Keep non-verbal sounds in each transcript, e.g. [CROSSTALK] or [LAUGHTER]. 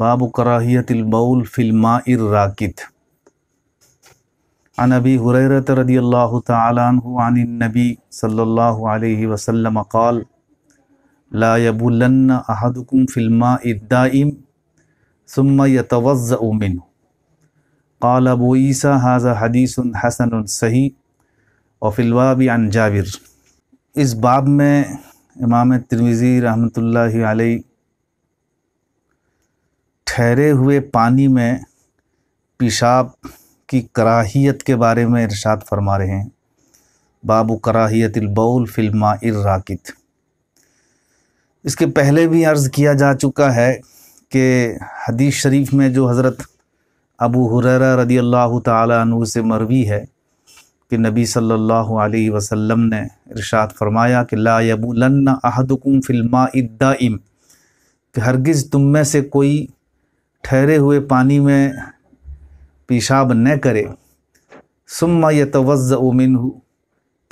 बाब कराहियतिलबउल फ़िल्मा राकित अन अबी हुरैरत रदी अल्लाह तु आन नबी सल्ला वसलम कॉल ला यबुलन अहदकुम फ़िल्मा इद्दाइम सुम यतवज़ उमिन قال أبو عيسى هذا حديث حسن सही और फिलवाब अन जाबिर इस बाब में इमाम तिरमिज़ी रहमतुल्लाहि अलैह ठहरे हुए पानी में पेशाब की कराहियत के बारे में इरशाद फरमा रहे हैं बाबू कराहियत बउल फिल्मा इराकित इसके पहले भी अर्ज़ किया जा चुका है कि हदीस शरीफ में जो हज़रत अबू हुररा रदी अल्लाह तु से मरवी है कि नबी सल्लल्लाहु अलैहि वसल्लम ने इरशाद फरमाया कि ला यबुलन्ना अहदकुम फिल्मा इद्दाइम कि हरगिज़ तुम में से कोई ठहरे हुए पानी में पेशाब न करे सुम्मा या तवज़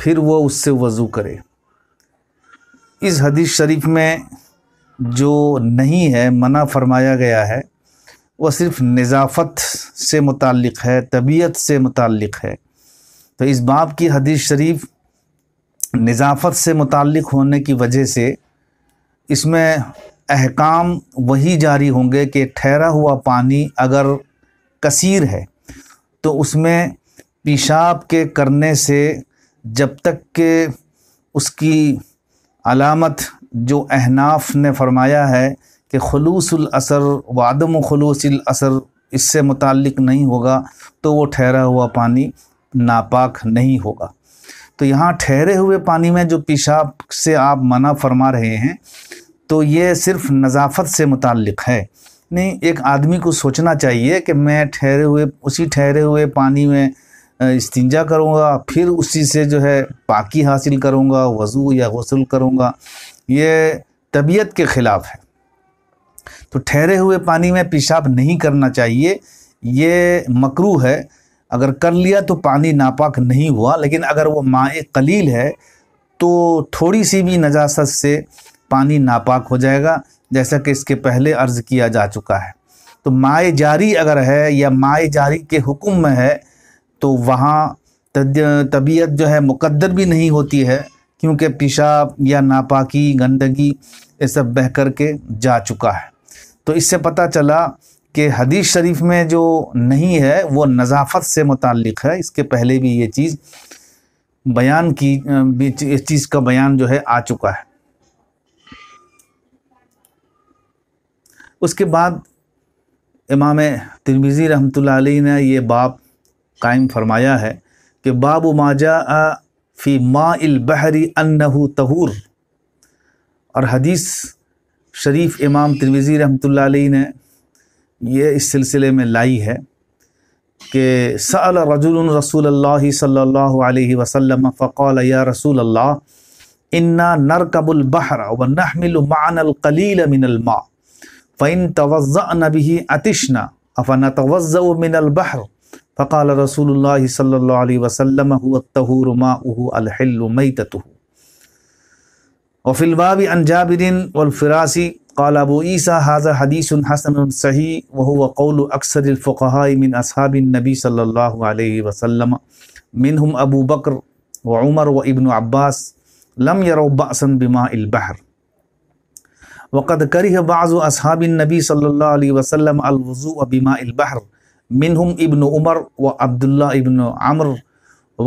फिर वह उससे वज़ू करे इस हदीस शरीफ में जो नहीं है मना फरमाया गया है वह सिर्फ नज़ाफ़त से मुतक़ है तबीयत से मुतक़ है तो इस बाब की हदीस शरीफ नज़ाफ़त से मुतक़ होने की वजह से इसमें अहकाम वही जारी होंगे कि ठहरा हुआ पानी अगर कसीर है तो उसमें पेशाब के करने से जब तक के उसकी अलामत जो अहनाफ ने फरमाया है कि खलूसर वादम खलूसर इससे मुतक़ नहीं होगा तो वो ठहरा हुआ पानी नापाक नहीं होगा तो यहाँ ठहरे हुए पानी में जो पेशाब से आप मना फरमा रहे हैं तो ये सिर्फ नज़ाफत से मुतक़ है नहीं एक आदमी को सोचना चाहिए कि मैं ठहरे हुए उसी ठहरे हुए पानी में इस्तिंजा करूँगा फिर उसी से जो है पाकी हासिल करूँगा वज़ू या गसल करूँगा ये तबीयत के ख़िलाफ़ है तो ठहरे हुए पानी में पेशाब नहीं करना चाहिए ये मकरू है अगर कर लिया तो पानी नापाक नहीं हुआ लेकिन अगर वो माए कलील है तो थोड़ी सी भी नजास्त से पानी नापाक हो जाएगा जैसा कि इसके पहले अर्ज किया जा चुका है तो माए जारी अगर है या माए जारी के हुक्म में है तो वहाँ तबीयत जो है मुकद्दर भी नहीं होती है क्योंकि पेशाब या नापाकी गंदगी ये सब बह कर के जा चुका है तो इससे पता चला कि हदीस शरीफ में जो नहीं है वो नज़ाफत से मुतल है इसके पहले भी ये चीज़ बयान की इस चीज़ का बयान जो है आ चुका है उसके बाद इमाम तिरमिज़ी रहमतुल्लाह ने यह बाब कायम फरमाया है कि बाब माजा फ़ी माल बहरी अन्नहू तहूर और हदीस शरीफ इमाम तिरमिज़ी रहमतुल्लाह ने ये इस सिलसिले में लाई है कि सल रजुल रसूल सल्ला वसलम फ़क़ल या रसूल अल्लाह इन्ना नरकबुलबहरा व नहमिल मानल कलील فإن توضأنا به أتشنا أفنتوضأ من البحر فقال رسول الله صلى الله عليه وسلم هو الطهور ماؤه الحل ميتته وفي الباب عن جابر والفراسي قال أبو عيسى هذا حديث حسن صحيح وهو قول أكثر الفقهاء من أصحاب النبي صلى الله عليه وسلم منهم أبو بكر وعمر وابن عباس لم يروا بأسا بماء البحر वक़द करह बाज़ असहाबिन नबी सल्ला वसलम अलवज़ू अबिमा अलबहर मिनहम इबन उमर व अब्दुल्ला इबन आमर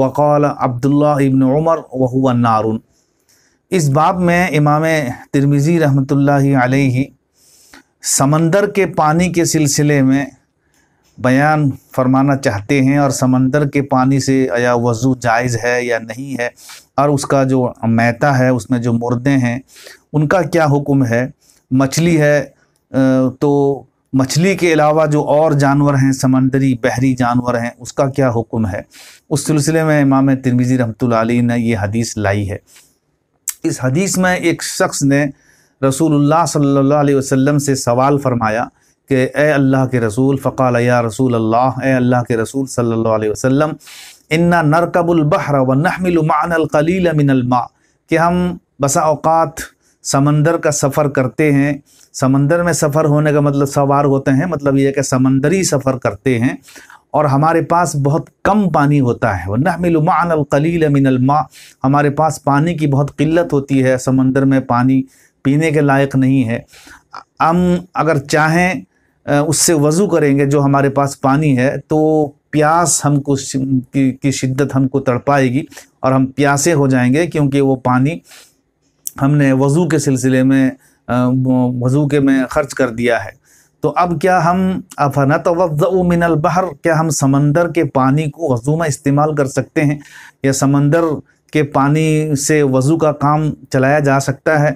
वक़ाल अब्दुल्ला इब्न उमर व हुआ नारुन इस बाब में इमाम तिरमिज़ी रहमतुल्लाहि अलैहि समंदर के पानी के सिलसिले में बयान फरमाना चाहते हैं और समंदर के पानी से या वज़ू जायज़ है या नहीं है और उसका जो मैता है उसमें जो मुर्दे हैं उनका क्या हुक्म है मछली है तो मछली के अलावा जो और जानवर हैं समंदरी बहरी जानवर हैं उसका क्या हुक्म है उस सिलसिले में इमाम तिरमिज़ी आली ने यह हदीस लाई है इस हदीस में एक शख्स ने रसूलुल्लाह सल्लल्लाहु अलैहि वसल्लम से सवाल फरमाया कि ए अल्लाह के रसूल फ़काल या रसूल अल्लाह ए अल्लाह के रसूल सल्लल्लाहु अलैहि वसल्लम इन्ना नरकबुलबहर व नहमिलमानकलील मिनलमा कि हम बसा अवत समंदर का सफ़र करते हैं समंदर में सफ़र होने का मतलब सवार होते हैं मतलब यह कि समंदरी सफ़र करते हैं और हमारे पास बहुत कम पानी होता है वह नहमिलमानकलील मिनलमा हमारे पास पानी की बहुत किल्लत होती है समंदर में पानी पीने के लायक नहीं है हम अगर चाहें उससे वज़ू करेंगे जो हमारे पास पानी है तो प्यास हमको की, की शिद्दत हमको तड़पाएगी और हम प्यासे हो जाएंगे क्योंकि वो पानी हमने वज़ू के सिलसिले में वज़ू के में ख़र्च कर दिया है तो अब क्या हम अफना तो मिनल बहर क्या हम समंदर के पानी को वज़ू में इस्तेमाल कर सकते हैं या समंदर के पानी से वज़ू का काम चलाया जा सकता है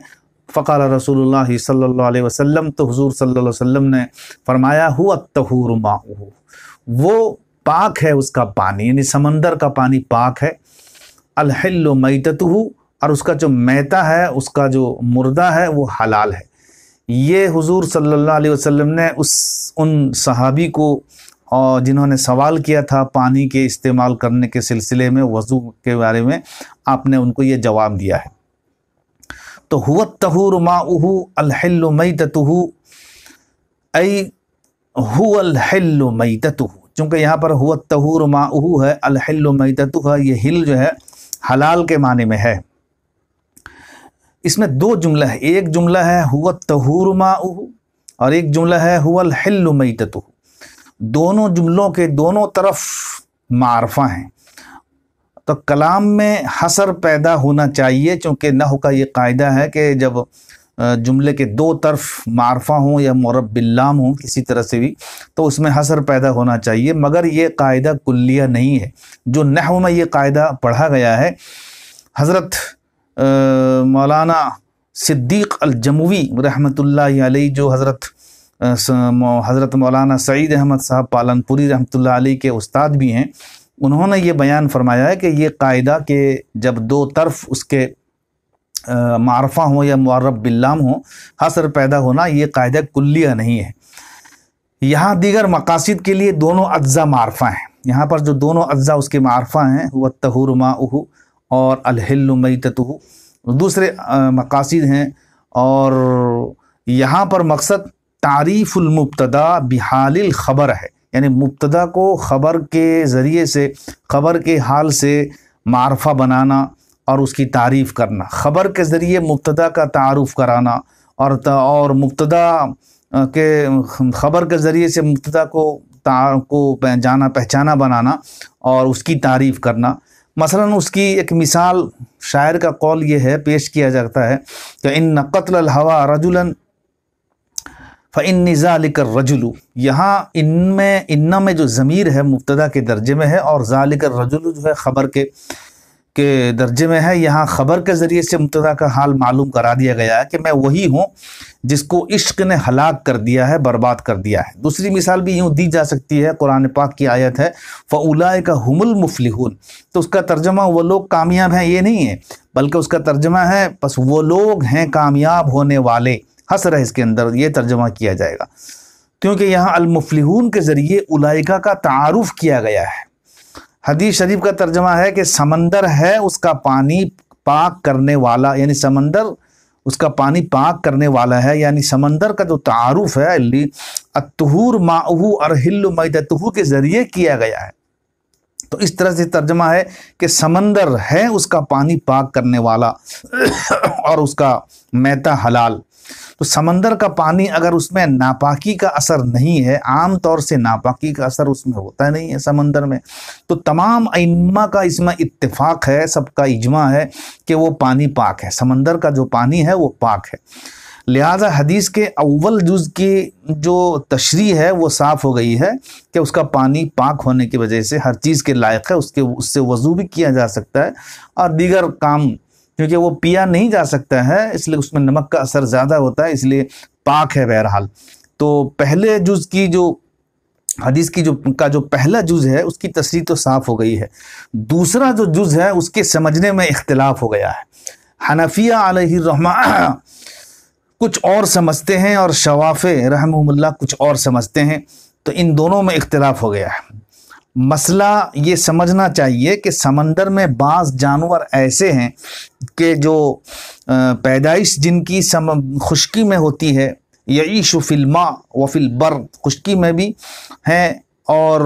फ़क़ार रसूल सल्ला वसम तो हजूर सल्ला वसम ने फरमाया हुआ तहूर माहू वो पाक है उसका पानी यानी समंदर का पानी पाक है अलहल मैततु और उसका जो मैता है उसका जो मुर्दा है वो हलाल है ये हुजूर सल्लल्लाहु अलैहि वसल्लम ने उस उन सहाबी को और जिन्होंने सवाल किया था पानी के इस्तेमाल करने के सिलसिले में वज़ू के बारे में आपने उनको ये जवाब दिया है तो हुआ तहूर माऊ अलहल मई ततहू ऐ हुल मई ततहू चूँकि यहाँ पर हुआ तहूर माऊ है अलहल मई है ये हिल जो है हलाल के माने में है इसमें दो जुमला है एक जुमला है हुआ तहूर माऊ और एक जुमला है हुल मई ततहू दोनों जुमलों के दोनों तरफ मारफा हैं तो कलाम में हसर पैदा होना चाहिए चूँकि नह का ये कायदा है कि जब जुमले के दो तरफ मारफा हों या मौरबिल्लाम हों किसी तरह से भी तो उसमें हसर पैदा होना चाहिए मगर ये कायदा कुल्लिया नहीं है जो नह में ये कायदा पढ़ा गया है हज़रत मौलाना सिद्दीक अलजमवी रहमतुल्लाह अलैह जो हज़रत हज़रत मौलाना सईद अहमद साहब पालनपुरी रहमतुल्लाह लाई के उस्ताद भी हैं उन्होंने ये बयान फरमाया है कि ये कायदा के जब दो तरफ उसके मारफा हो या मरब बिल्लाम हो हसर पैदा होना ये कायदा कुल्लिया नहीं है यहाँ दीगर मकासद के लिए दोनों अज्जा मारफा हैं यहाँ पर जो दोनों अज्जा उसके मारफा हैं वह तहूर माऊ और अलहलुमई ततहू दूसरे मकासद हैं और यहाँ पर मकसद तारीफ़ुलमबतदा बिहाल ख़बर है यानी मुबतदा को ख़बर के ज़रिए से ख़बर के हाल से मारफा बनाना और उसकी तारीफ़ करना ख़बर के ज़रिए मुबतदा का तारफ़ कराना और और मुबतदा के ख़बर के ज़रिए से मुबतदा को को जाना पहचाना बनाना और उसकी तारीफ़ करना मसलन उसकी एक मिसाल शायर का कौल ये है पेश किया जाता है तो इन नकतल हवा रजुलन फ़िन निज़ालिक रजुलू यहाँ इनमें इन्ना में जो ज़मीर है मुबतदा के दर्जे में है और ज़ालिक रजुलू जो है ख़बर के के दर्जे में है यहाँ ख़बर के ज़रिए से मुबतदा का हाल मालूम करा दिया गया है कि मैं वही हूँ जिसको इश्क ने हलाक कर दिया है बर्बाद कर दिया है दूसरी मिसाल भी यूँ दी जा सकती है कुरान पाक की आयत है फ़लाए का हमल मुफलिहून तो उसका तर्जमा वो लोग कामयाब हैं ये नहीं है बल्कि उसका तर्जमा है बस वो लोग हैं कामयाब होने वाले हसर है इसके अंदर ये तर्जमा किया जाएगा क्योंकि यहाँ अलमुफलिहून के ज़रिए उलाइका का तारफ़ किया गया है हदीस शरीफ का तर्जमा है कि समंदर है उसका पानी पाक करने वाला यानी समंदर उसका पानी पाक करने वाला है यानी समंदर का जो तारफ़ है अली अतहूर माहू अरहिल मैदतहू के ज़रिए किया गया है तो इस तरह से तर्जमा है कि समंदर है उसका पानी पाक करने वाला और उसका मैता हलाल तो समंदर का पानी अगर उसमें नापाकी का असर नहीं है आम तौर से नापाकी का असर उसमें होता नहीं है समंदर में तो तमाम इम्मा का इसमें इत्तेफाक है सबका इजमा है कि वो पानी पाक है समंदर का जो पानी है वो पाक है लिहाजा हदीस के अव्वल जुज की जो तशरी है वो साफ़ हो गई है कि उसका पानी पाक होने की वजह से हर चीज़ के लायक है उसके उससे वज़ू भी किया जा सकता है और दीगर काम क्योंकि वो पिया नहीं जा सकता है इसलिए उसमें नमक का असर ज़्यादा होता है इसलिए पाक है बहरहाल तो पहले जुज़ की जो हदीस की जो का जो पहला जुज़ है उसकी तस्वीर तो साफ़ हो गई है दूसरा जो जुज़ है उसके समझने में इख्तलाफ हो गया है हनफिया रहमा कुछ और समझते हैं और शवाफ़ रहमल्ला कुछ और समझते हैं तो इन दोनों में इख्तलाफ हो गया है मसला ये समझना चाहिए कि समंदर में बास जानवर ऐसे हैं कि जो पैदाइश जिनकी सम खुश्की में होती है यईश फिल्मा वफिल बर खुश्की में भी हैं और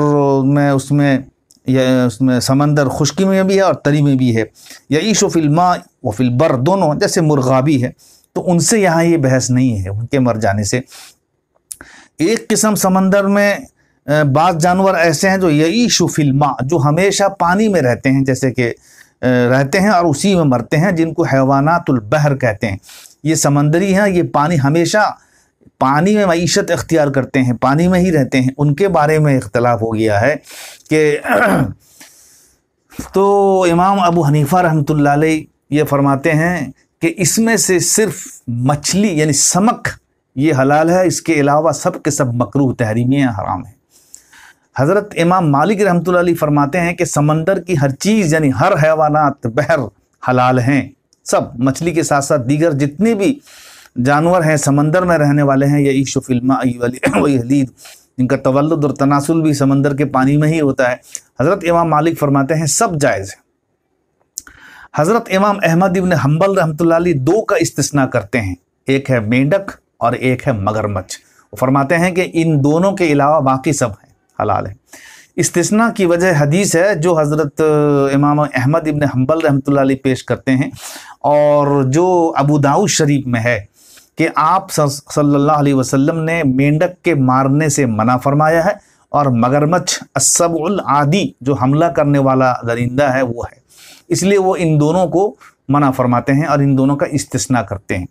मैं उसमें यह उसमें समंदर खुश्की में भी है और तरी में भी है यईश फिल्मा वफिल बर दोनों जैसे मुर्गा भी है तो उनसे यहाँ ये बहस नहीं है उनके मर जाने से एक किस्म समंदर में बाज जानवर ऐसे हैं जो यही शुफिल्मा जो हमेशा पानी में रहते हैं जैसे कि रहते हैं और उसी में मरते हैं जिनको बहर कहते हैं ये समंदरी हैं ये पानी हमेशा पानी में मीशत अख्तियार करते हैं पानी में ही रहते हैं उनके बारे में इख्तलाफ हो गया है कि [CLEARS THROAT] तो इमाम अबू हनीफ़ा रहमत ये फरमाते हैं कि इसमें से सिर्फ मछली यानी समक ये हलाल है इसके अलावा सब के सब मकरू तहरीमियाँ हराम हैं हज़रत इमाम मालिक रहमत फरमाते हैं कि समंदर की हर चीज़ यानी हर हैवानात बहर हलाल हैं सब मछली के साथ साथ दीगर जितने भी जानवर हैं समंदर में रहने वाले हैं यही [COUGHS] शफिल्मा हलीद जिनका और तनासुल भी समंदर के पानी में ही होता है हज़रत इमाम मालिक फरमाते हैं सब जायज़ हैं हज़रत इमाम अहमद इबन हम्बल रहमत दो का इस्तना करते हैं एक है मेंढक और एक है मगरमच्छ फरमाते हैं कि इन दोनों के अलावा बाकी सब हैं हलाल है इस्तना की वजह हदीस है जो हज़रत इमाम अहमद इबन हम्बल रहमत पेश करते हैं और जो अबू दाऊद शरीफ में है कि आप सल्लल्लाहु अलैहि वसल्लम ने मेंढक के मारने से मना फरमाया है और मगरमच्छ असबुल आदि जो हमला करने वाला दरिंदा है वो है इसलिए वो इन दोनों को मना फरमाते हैं और इन दोनों का इस्तना करते हैं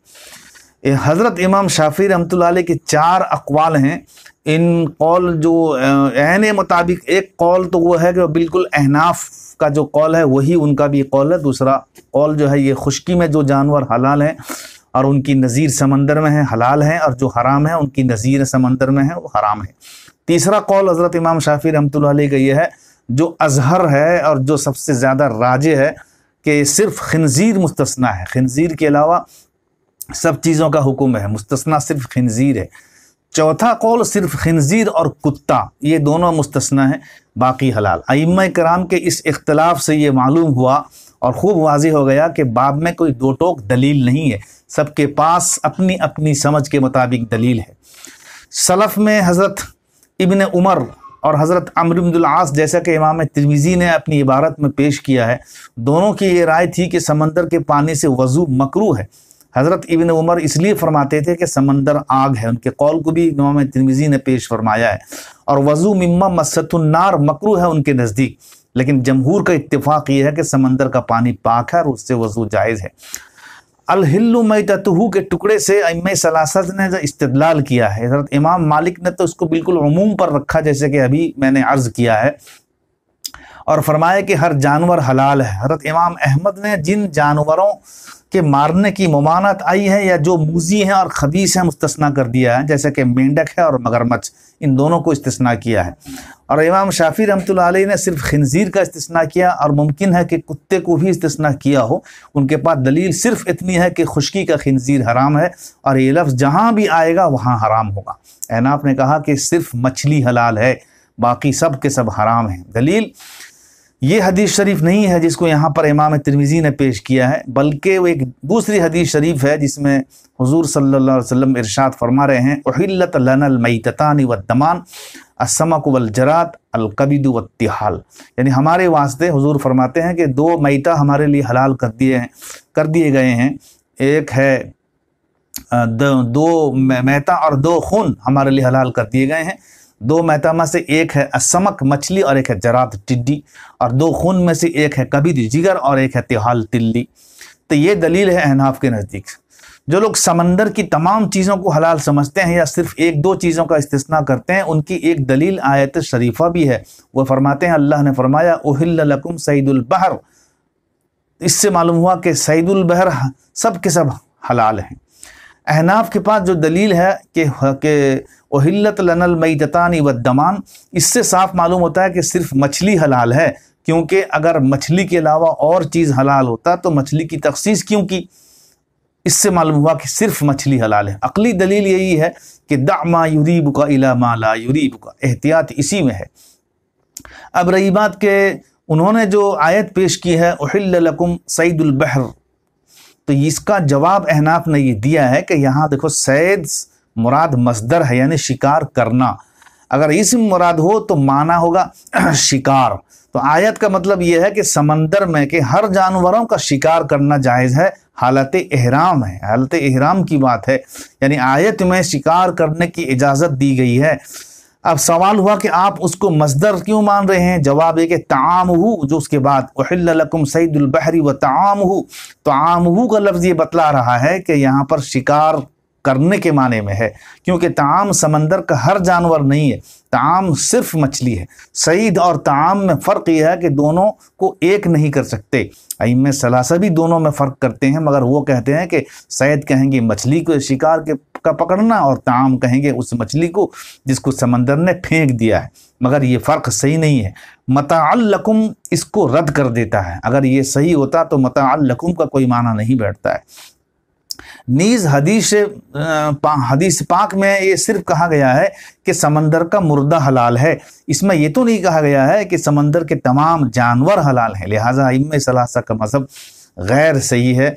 हज़रत इमाम शाफी रहमत के चार अकवाल हैं इन कौल जो एन मुताबिक एक कौल तो वो है कि बिल्कुल अहनाफ का जो कौल है वही उनका भी कौल है दूसरा कौल जो है ये खुश्की में जो जानवर हलाल हैं और उनकी नज़ीर समंदर में है हलाल हैं और जो हराम है उनकी नज़ीर समंदर में है वो हराम है तीसरा कौल हज़रत इमाम शाफी रहमत का ये है जो अजहर है और जो सबसे ज़्यादा राज है कि सिर्फ खनज़ीर मुस्तना है खनज़ीर के अलावा सब चीज़ों का हुक्म है मुस्तना सिर्फ खनजीर है चौथा कौल सिर्फ खनजीर और कुत्ता ये दोनों मुस्तना है बाकी हलाल आइम कराम के इस इख्तलाफ से ये मालूम हुआ और ख़ूब वाज हो गया कि बाब में कोई दो टोक दलील नहीं है सबके पास अपनी अपनी समझ के मुताबिक दलील है सलफ़ में हज़रत इबन उमर और हज़रत अमरमदुल्लास जैसा कि इमाम तिरविजी ने अपनी इबारत में पेश किया है दोनों की ये राय थी कि समंदर के पानी से वज़ू मकरू है हज़रत इबन उमर इसलिए फरमाते थे कि समंदर आग है उनके कौल को भी इमाम तिरमिजी ने पेश फरमाया है और वज़ू मम्मा मस्तुन्नार मकरू है उनके नज़दीक लेकिन जमहूर का इतफ़ाक़ यह है कि समंदर का पानी पाक है और उससे वज़ू जायज़ है अलहिल्लु ततहू के टुकड़े से अम सलासत ने जो इस्तलाल किया है हज़रत इमाम मालिक ने तो उसको बिल्कुल अमूम पर रखा जैसे कि अभी मैंने अर्ज़ किया है और फरमाया कि हर जानवर हलाल है हजरत इमाम अहमद ने जिन जानवरों के मारने की ममानत आई है या जो मूजी हैं और खबीस हैं मुस्तना कर दिया है जैसे कि मेंढक है और मगरमच्छ इन दोनों को इस्तना किया है और इमाम शाफी रमत ने सिर्फ खनजीर का इस्तना किया और मुमकिन है कि कुत्ते को भी इस्तना किया हो उनके पास दलील सिर्फ इतनी है कि खुशकी का खनजीर हराम है और ये लफ्ज़ जहाँ भी आएगा वहाँ हराम होगा एनाफ ने कहा कि सिर्फ मछली हलाल है बाकी सब के सब हराम हैं दलील ये हदीस शरीफ नहीं है जिसको यहाँ पर इमाम तिरमिज़ी ने पेश किया है बल्कि वो एक दूसरी हदीस शरीफ है जिसमें हुजूर सल्लल्लाहु अलैहि वसल्लम इरशाद फरमा रहे हैं उहिल्लत लनलमैतान वदमान असमक वलजरात अलकबिद वत्तिहाल यानी हमारे वास्ते हुजूर फरमाते हैं कि दो मैता हमारे लिए हलाल कर दिए हैं कर दिए गए हैं एक है दो मैता और दो खून हमारे लिए हलाल कर दिए गए हैं दो मैतामा से एक है असमक मछली और एक है जरात टिड्डी और दो खून में से एक है कबीर जिगर और एक है तिहाल तिल्ली तो ये दलील है अहनाफ के नज़दीक जो लोग समंदर की तमाम चीज़ों को हलाल समझते हैं या सिर्फ एक दो चीज़ों का इस्तना करते हैं उनकी एक दलील आयत शरीफा भी है वह फरमाते हैं अल्लाह ने फरमाया ओहिल्लकुम सईदुलबहर इससे मालूम हुआ कि सईदुलबहर सब के सब हलाल हैं अहनाफ के पास जो दलील है कि ओहिल्लत लनल मई जतानी व दमान इससे साफ मालूम होता है कि सिर्फ मछली हलाल है क्योंकि अगर मछली के अलावा और चीज़ हलाल होता तो मछली की तखसीस क्यों की इससे मालूम हुआ कि सिर्फ मछली हलाल है अकली दलील यही है कि दामा यूरीब का इला माला यूरीब का एहतियात इसी में है अब रही बात के उन्होंने जो आयत पेश की है उहिल्लकुम सईदुलबहर तो इसका जवाब अहनाफ ने यह दिया है कि यहाँ देखो सैद मुराद मजदर है यानी शिकार करना अगर इसम मुराद हो तो माना होगा [CLEARS THROAT] शिकार तो आयत का मतलब यह है कि समंदर में के हर जानवरों का शिकार करना जायज़ है हालत एहराम है हालत एहराम की बात है यानी आयत में शिकार करने की इजाज़त दी गई है अब सवाल हुआ कि आप उसको मजदर क्यों मान रहे हैं जवाब ये कि ताम हु जो उसके बाद वहिल्लकुम सईदुलबहरी व ताम हु ताम हु का लफ्ज़ ये बतला रहा है कि यहाँ पर शिकार करने के माने में है क्योंकि ताम समंदर का हर जानवर नहीं है ताम सिर्फ मछली है सईद और ताम में फ़र्क यह है कि दोनों को एक नहीं कर सकते अम सलासा भी दोनों में फ़र्क करते हैं मगर वो कहते हैं कि सैद कहेंगे मछली को शिकार के का पकड़ना और ताम कहेंगे उस मछली को जिसको समंदर ने फेंक दिया है मगर ये फ़र्क सही नहीं है मतलकुम इसको रद्द कर देता है अगर ये सही होता तो मतलकुम का कोई माना नहीं बैठता है नीज हदीस पा, हदीस पाक में ये सिर्फ कहा गया है कि समंदर का मुर्दा हलाल है इसमें ये तो नहीं कहा गया है कि समंदर के तमाम जानवर हलाल हैं लिहाजा इम सलासा का मजहब गैर सही है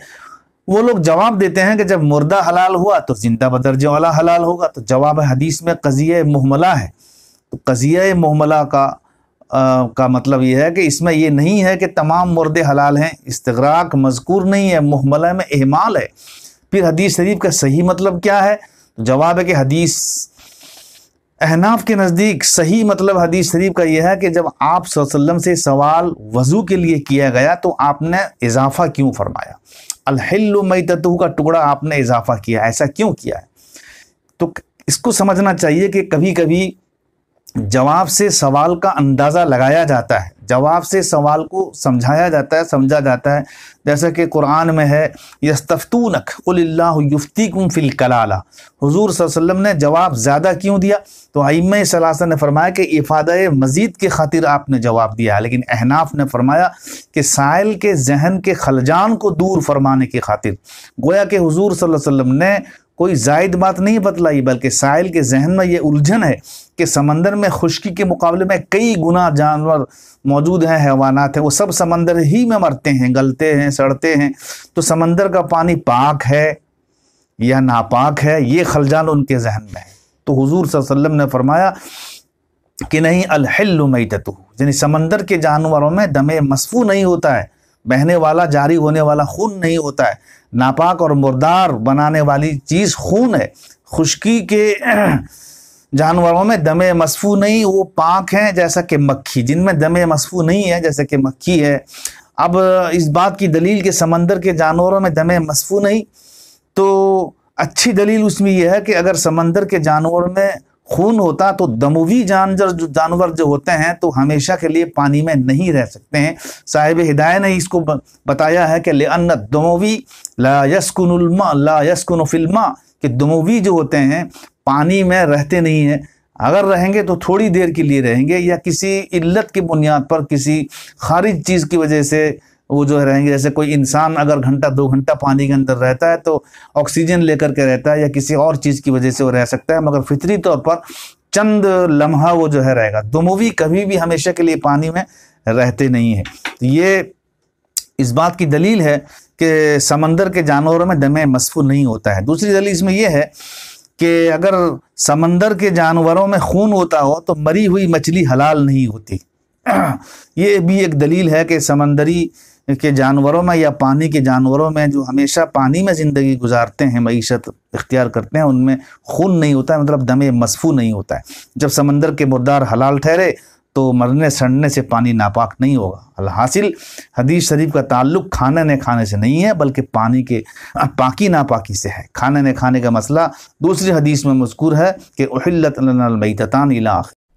वो लोग जवाब देते हैं कि जब मुर्दा हलाल हुआ तो जिंदा बदरजे वाला हलाल होगा तो जवाब हदीस में कजिया मुहमला है तो कजिया महमला का आ, का मतलब यह है कि इसमें यह नहीं है कि तमाम मुर्दे हलाल हैं इस्तराक मजकूर नहीं है महमला में एहमाल है फिर हदीस शरीफ का सही मतलब क्या है जवाब है कि हदीस अहनाफ के नज़दीक सही मतलब हदीस शरीफ का यह है कि जब आप वसल्लम से सवाल वज़ू के लिए किया गया तो आपने इजाफा क्यों फरमाया अलहिल्लु का टुकड़ा आपने इजाफा किया ऐसा क्यों किया है तो इसको समझना चाहिए कि कभी कभी जवाब से सवाल का अंदाज़ा लगाया जाता है जवाब से सवाल को समझाया जाता है समझा जाता है जैसा कि कुरान में है यस्तफ़तूनक युफ्तीकुम फिल कलाला हुजूर वसल्लम ने जवाब ज़्यादा क्यों दिया तो आइम सलासा ने फरमाया कि इफादा मज़ीद के खातिर आपने जवाब दिया लेकिन अहनाफ ने फरमाया कि साइल के जहन के खलजान को दूर फरमाने की खातिर गोया के हजूर सल्लम ने कोई जायद बात नहीं बतलाई बल्कि साहिल के जहन में ये उलझन है कि समंदर में खुशकी के मुकाबले में कई गुना जानवर मौजूद हैं हैवाना है वो सब समंदर ही में मरते हैं गलते हैं सड़ते हैं तो समंदर का पानी पाक है या नापाक है ये खलजान उनके जहन में है तो हुजूर वसल्लम ने फरमाया कि नहीं अलहल्लु मैततु यानी समंदर के जानवरों में दमे मसफू नहीं होता है बहने वाला जारी होने वाला खून नहीं होता है नापाक और मुर्दार बनाने वाली चीज़ खून है खुशकी के [CLEARS THROAT] जानवरों में दमे मसफू नहीं वो पाक हैं जैसा कि मक्खी जिनमें दमे मसफू नहीं है जैसा कि मक्खी है अब इस बात की दलील के समंदर के जानवरों में दमे मसफू नहीं तो अच्छी दलील उसमें यह है कि अगर समंदर के जानवर में खून होता तो दमोवी जानवर जो जानवर जो होते हैं तो हमेशा के लिए पानी में नहीं रह सकते हैं साहिब हिदायत ने इसको बताया है कि ले अन्न दमोवी ला यसकुनल्मा ला यस्कुन फिल्मा कि दमोवी जो होते हैं पानी में रहते नहीं हैं अगर रहेंगे तो थोड़ी देर के लिए रहेंगे या किसी इल्लत की बुनियाद पर किसी खारिज चीज़ की वजह से वो जो रहेंगे जैसे कोई इंसान अगर घंटा दो घंटा पानी के अंदर रहता है तो ऑक्सीजन लेकर के रहता है या किसी और चीज़ की वजह से वो रह सकता है मगर फितरी तौर पर चंद लम्हा वो जो है रहेगा दुमोवी कभी भी हमेशा के लिए पानी में रहते नहीं है तो ये इस बात की दलील है कि समंदर के जानवरों में दमे मसफू नहीं होता है दूसरी दलील इसमें यह है कि अगर समंदर के जानवरों में खून होता हो तो मरी हुई मछली हलाल नहीं होती [CLEARS THROAT] ये भी एक दलील है कि समंदरी के जानवरों में या पानी के जानवरों में जो हमेशा पानी में ज़िंदगी गुजारते हैं मीशत इख्तियार करते हैं उनमें खून नहीं होता है मतलब दमे मसफू नहीं होता है जब समंदर के मुर्दार हलाल ठहरे तो मरने सड़ने से पानी नापाक नहीं होगा हासिल हदीस शरीफ का ताल्लुक खाने ने खाने से नहीं है बल्कि पानी के पाकी नापाकी से है खाने ने खाने का मसला दूसरी हदीस में मजकूर है कि उहिल्लत मईतान इलाख